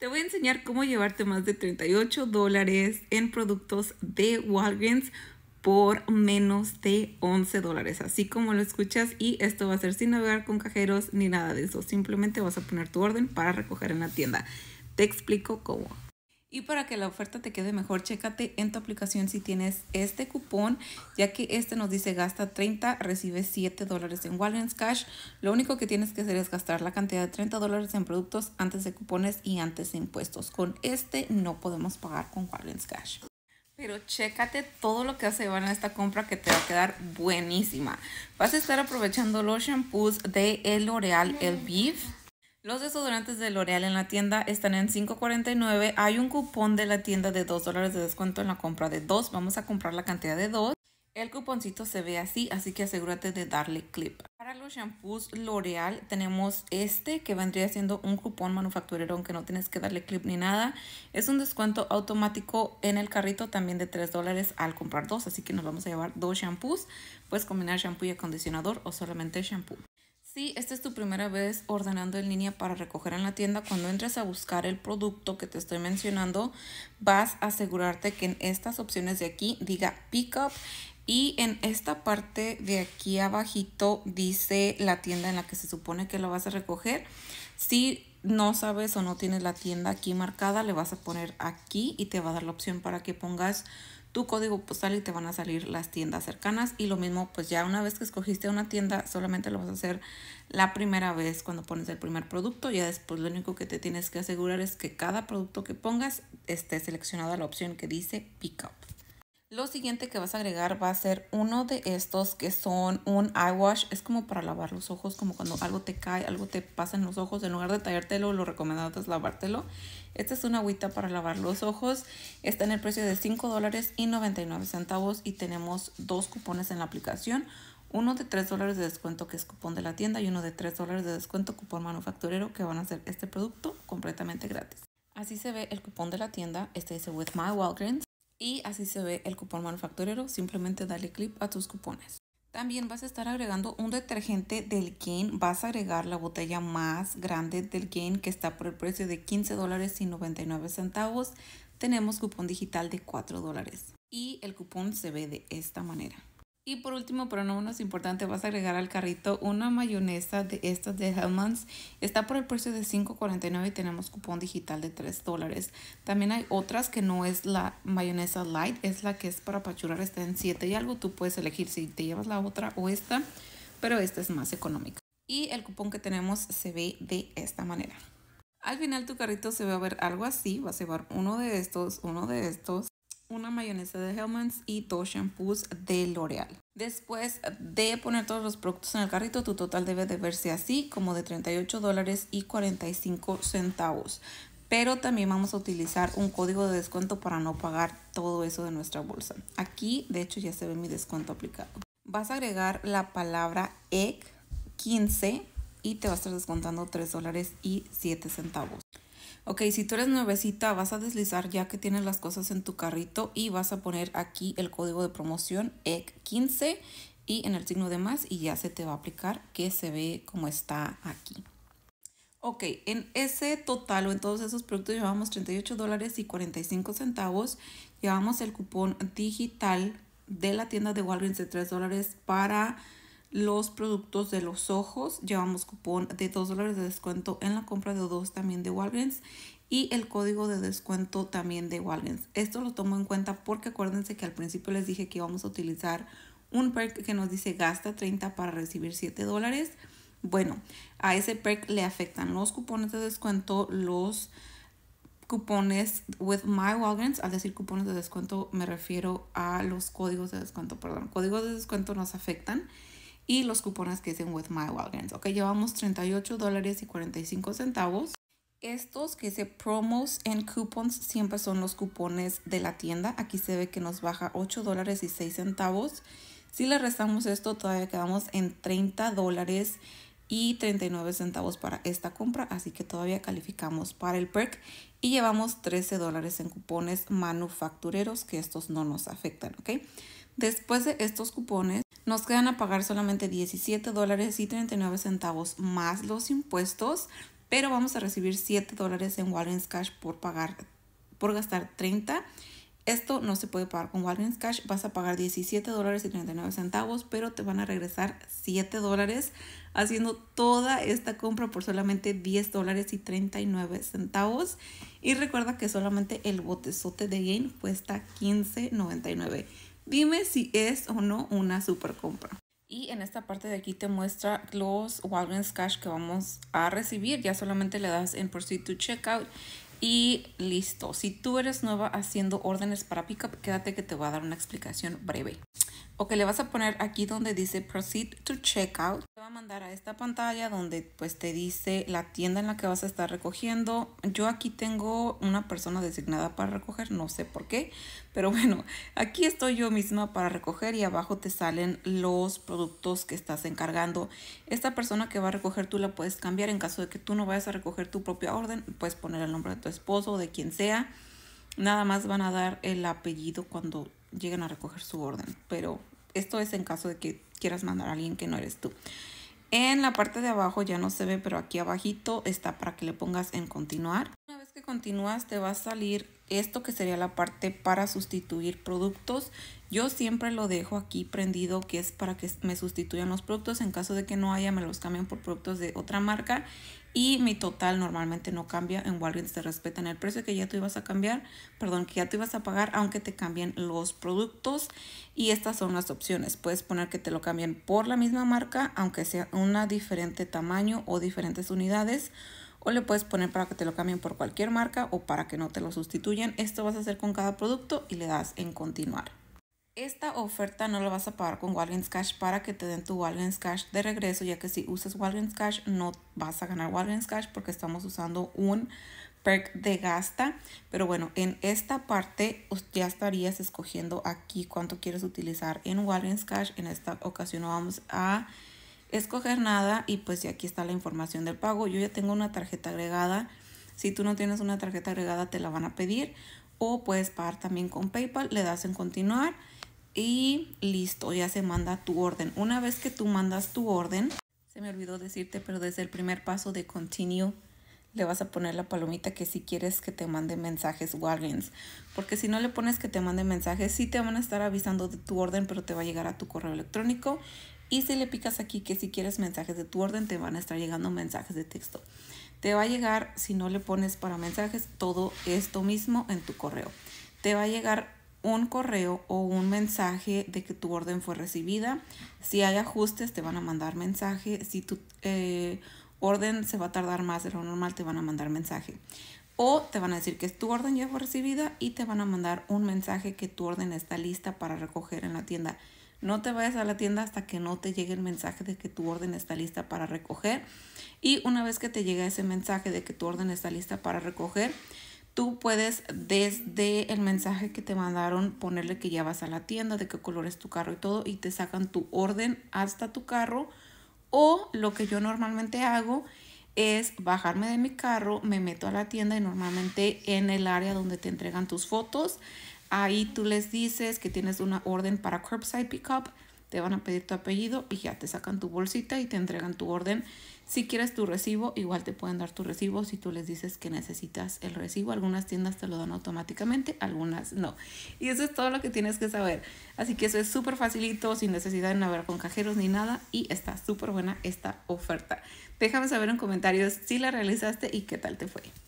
Te voy a enseñar cómo llevarte más de 38 dólares en productos de Walgreens por menos de 11 dólares, así como lo escuchas y esto va a ser sin navegar con cajeros ni nada de eso, simplemente vas a poner tu orden para recoger en la tienda. Te explico cómo. Y para que la oferta te quede mejor, chécate en tu aplicación si tienes este cupón, ya que este nos dice gasta 30, recibe 7 dólares en Walgreens Cash. Lo único que tienes que hacer es gastar la cantidad de 30 dólares en productos antes de cupones y antes de impuestos. Con este no podemos pagar con Walgreens Cash. Pero chécate todo lo que hace llevar en esta compra que te va a quedar buenísima. Vas a estar aprovechando los shampoos de El L'Oreal El Beef los desodorantes de L'Oreal en la tienda están en $5.49. Hay un cupón de la tienda de 2 dólares de descuento en la compra de dos. Vamos a comprar la cantidad de dos. El cuponcito se ve así, así que asegúrate de darle clip. Para los shampoos L'Oreal tenemos este que vendría siendo un cupón manufacturero aunque no tienes que darle clip ni nada. Es un descuento automático en el carrito también de 3 dólares al comprar dos, así que nos vamos a llevar dos shampoos. Puedes combinar shampoo y acondicionador o solamente shampoo. Si esta es tu primera vez ordenando en línea para recoger en la tienda, cuando entres a buscar el producto que te estoy mencionando, vas a asegurarte que en estas opciones de aquí diga pickup y en esta parte de aquí abajito dice la tienda en la que se supone que lo vas a recoger. Si no sabes o no tienes la tienda aquí marcada, le vas a poner aquí y te va a dar la opción para que pongas tu código postal y te van a salir las tiendas cercanas. Y lo mismo, pues ya una vez que escogiste una tienda, solamente lo vas a hacer la primera vez cuando pones el primer producto. Ya después lo único que te tienes que asegurar es que cada producto que pongas esté seleccionada la opción que dice Pick Up. Lo siguiente que vas a agregar va a ser uno de estos que son un eyewash. Es como para lavar los ojos, como cuando algo te cae, algo te pasa en los ojos. En lugar de tallártelo, lo recomendado es lavártelo. Esta es una agüita para lavar los ojos. Está en el precio de $5.99 y centavos y tenemos dos cupones en la aplicación. Uno de $3 de descuento que es cupón de la tienda y uno de $3 de descuento cupón manufacturero que van a hacer este producto completamente gratis. Así se ve el cupón de la tienda. Este dice With My Walgreens y así se ve el cupón manufacturero. Simplemente dale clip a tus cupones. También vas a estar agregando un detergente del Gain. Vas a agregar la botella más grande del Gain que está por el precio de $15.99. Tenemos cupón digital de 4 Y el cupón se ve de esta manera. Y por último, pero no menos importante, vas a agregar al carrito una mayonesa de estas de Hellman's. Está por el precio de $5.49 y tenemos cupón digital de $3 dólares. También hay otras que no es la mayonesa light, es la que es para pachurar, está en 7 y algo. Tú puedes elegir si te llevas la otra o esta, pero esta es más económica. Y el cupón que tenemos se ve de esta manera. Al final tu carrito se va a ver algo así, Va a llevar uno de estos, uno de estos, una mayonesa de Hellman's y dos shampoos de L'Oreal. Después de poner todos los productos en el carrito, tu total debe de verse así, como de 38 dólares y 45 centavos. Pero también vamos a utilizar un código de descuento para no pagar todo eso de nuestra bolsa. Aquí, de hecho, ya se ve mi descuento aplicado. Vas a agregar la palabra egg 15 y te va a estar descontando 3 dólares y 7 centavos. Ok, si tú eres nuevecita, vas a deslizar ya que tienes las cosas en tu carrito y vas a poner aquí el código de promoción EC15 y en el signo de más y ya se te va a aplicar que se ve como está aquí. Ok, en ese total o en todos esos productos llevamos $38.45. dólares y centavos. Llevamos el cupón digital de la tienda de Walgreens de 3 dólares para los productos de los ojos. Llevamos cupón de 2 dólares de descuento en la compra de dos también de Walgreens y el código de descuento también de Walgreens. Esto lo tomo en cuenta porque acuérdense que al principio les dije que íbamos a utilizar un perk que nos dice gasta 30 para recibir 7 dólares. Bueno, a ese perk le afectan los cupones de descuento, los cupones with my Walgreens, al decir cupones de descuento me refiero a los códigos de descuento, perdón, códigos de descuento nos afectan y los cupones que dicen With My Walgreens, Ok, llevamos 38 dólares y 45 centavos. Estos que se promos and coupons siempre son los cupones de la tienda. Aquí se ve que nos baja 8 dólares y 6 centavos. Si le restamos esto, todavía quedamos en 30 dólares y 39 centavos para esta compra, así que todavía calificamos para el perk y llevamos 13 dólares en cupones manufactureros que estos no nos afectan, ¿ok? Después de estos cupones nos quedan a pagar solamente $17.39 dólares más los impuestos, pero vamos a recibir 7 dólares en Walgreens Cash por pagar, por gastar 30. Esto no se puede pagar con Walgreens Cash, vas a pagar $17.39, dólares pero te van a regresar 7 dólares haciendo toda esta compra por solamente $10.39. dólares y Y recuerda que solamente el botezote de Gain cuesta 15.99. Dime si es o no una super compra. Y en esta parte de aquí te muestra los Walgreens Cash que vamos a recibir. Ya solamente le das en Proceed to Checkout y listo. Si tú eres nueva haciendo órdenes para pickup, quédate que te voy a dar una explicación breve. Ok, le vas a poner aquí donde dice Proceed to Checkout mandar a esta pantalla donde pues te dice la tienda en la que vas a estar recogiendo. Yo aquí tengo una persona designada para recoger, no sé por qué, pero bueno, aquí estoy yo misma para recoger y abajo te salen los productos que estás encargando. Esta persona que va a recoger tú la puedes cambiar en caso de que tú no vayas a recoger tu propia orden, puedes poner el nombre de tu esposo o de quien sea. Nada más van a dar el apellido cuando lleguen a recoger su orden, pero esto es en caso de que quieras mandar a alguien que no eres tú. En la parte de abajo ya no se ve, pero aquí abajito está para que le pongas en continuar. Una vez que continúas te va a salir esto que sería la parte para sustituir productos. Yo siempre lo dejo aquí prendido que es para que me sustituyan los productos. En caso de que no haya, me los cambien por productos de otra marca. Y mi total normalmente no cambia. En Walgreens te respetan el precio que ya tú ibas a cambiar, perdón, que ya tú ibas a pagar, aunque te cambien los productos. Y estas son las opciones. Puedes poner que te lo cambien por la misma marca, aunque sea una diferente tamaño o diferentes unidades o le puedes poner para que te lo cambien por cualquier marca o para que no te lo sustituyan. Esto vas a hacer con cada producto y le das en continuar. Esta oferta no la vas a pagar con Walgreens Cash para que te den tu Walgreens Cash de regreso, ya que si usas Walgreens Cash no vas a ganar Walgreens Cash porque estamos usando un perk de gasta. Pero bueno, en esta parte ya estarías escogiendo aquí cuánto quieres utilizar en Walgreens Cash. En esta ocasión vamos a escoger nada y pues aquí está la información del pago. Yo ya tengo una tarjeta agregada. Si tú no tienes una tarjeta agregada te la van a pedir o puedes pagar también con PayPal, le das en continuar y listo, ya se manda tu orden. Una vez que tú mandas tu orden, se me olvidó decirte, pero desde el primer paso de continue le vas a poner la palomita que si quieres que te mande mensajes Walgreens. Porque si no le pones que te mande mensajes, sí te van a estar avisando de tu orden, pero te va a llegar a tu correo electrónico y si le picas aquí que si quieres mensajes de tu orden, te van a estar llegando mensajes de texto. Te va a llegar, si no le pones para mensajes, todo esto mismo en tu correo. Te va a llegar un correo o un mensaje de que tu orden fue recibida. Si hay ajustes, te van a mandar mensaje. Si tu eh, orden se va a tardar más de lo normal, te van a mandar mensaje. O te van a decir que tu orden ya fue recibida y te van a mandar un mensaje que tu orden está lista para recoger en la tienda. No te vayas a la tienda hasta que no te llegue el mensaje de que tu orden está lista para recoger. Y una vez que te llega ese mensaje de que tu orden está lista para recoger, tú puedes desde el mensaje que te mandaron ponerle que ya vas a la tienda, de qué color es tu carro y todo, y te sacan tu orden hasta tu carro. O lo que yo normalmente hago es bajarme de mi carro, me meto a la tienda y normalmente en el área donde te entregan tus fotos, Ahí tú les dices que tienes una orden para curbside pickup, te van a pedir tu apellido y ya te sacan tu bolsita y te entregan tu orden. Si quieres tu recibo, igual te pueden dar tu recibo si tú les dices que necesitas el recibo. Algunas tiendas te lo dan automáticamente, algunas no. Y eso es todo lo que tienes que saber. Así que eso es súper facilito, sin necesidad de navegar con cajeros ni nada. Y está súper buena esta oferta. Déjame saber en comentarios si la realizaste y qué tal te fue.